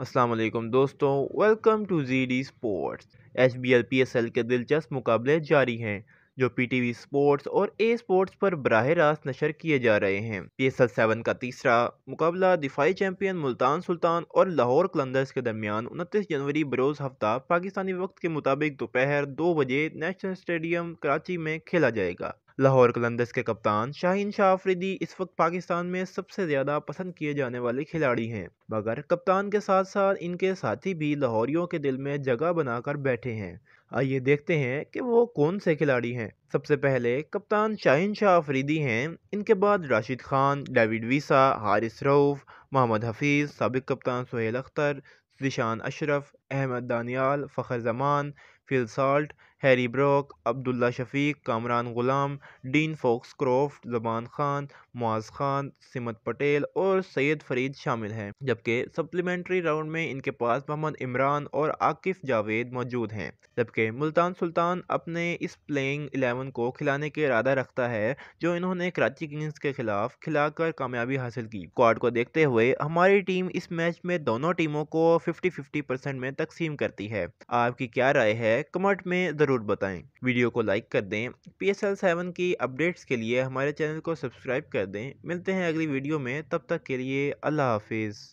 असलम दोस्तों welcome to G D sports H B L P S L के दिलचस्प मुकाबले जारी हैं जो पी टी वी स्पोर्ट्स और ए स्पोर्ट्स पर बरह रास्त नशर किए जा रहे हैं पी एस एल सेवन का तीसरा मुकाबला दिफाई चैंपियन मुल्तान सुल्तान और लाहौर कलंदर्स के दरमियान उनतीस जनवरी बरोज़ हफ्ता पाकिस्तानी वक्त के मुताबिक दोपहर दो बजे नेशनल स्टेडियम कराची में खेला जाएगा लाहौर कलंदस के कप्तान शाहीन शाह आफरीदी इस वक्त पाकिस्तान में सबसे ज़्यादा पसंद किए जाने वाले खिलाड़ी हैं मगर कप्तान के साथ साथ इनके साथी भी लाहौरियों के दिल में जगह बनाकर बैठे हैं आइए देखते हैं कि वो कौन से खिलाड़ी हैं सबसे पहले कप्तान शाहीन शाह आफरीदी हैं इनके बाद राशिद खान डेविड वीसा हारिस रऊफ़ मोहम्मद हफीज़ सबक कप्तान सुहेल अख्तर विशान Ashraf Ahmed Daniyal Fakhar Zaman Phil Salt Harry Brook Abdullah Shafique Kamran Ghulam Dean Foakes Croft ज़बान ख़ान मुआज़ ख़ान सिमत पटेल और सैयद फ़रीद शामिल हैं जबकि सप्लीमेंट्री राउंड में इनके पास मोहम्मद इमरान और आकिफ जावेद मौजूद हैं जबकि मुल्तान सुल्तान अपने इस प्लेइंग एलेवन को खिलाने के इरादा रखता है जो इन्होंने कराची किंग्स के खिलाफ खिलाकर कामयाबी हासिल की स्क्वाड को देखते हुए हमारी टीम इस मैच में दोनों टीमों को फिफ्टी फिफ्टी परसेंट में तकसीम करती है आपकी क्या राय है कमेंट में ज़रूर बताएं वीडियो को लाइक कर दें पी एस एल सेवन की अपडेट्स के लिए हमारे चैनल को सब्सक्राइब कर दें मिलते हैं अगली वीडियो में तब तक के लिए अल्लाह हाफिज़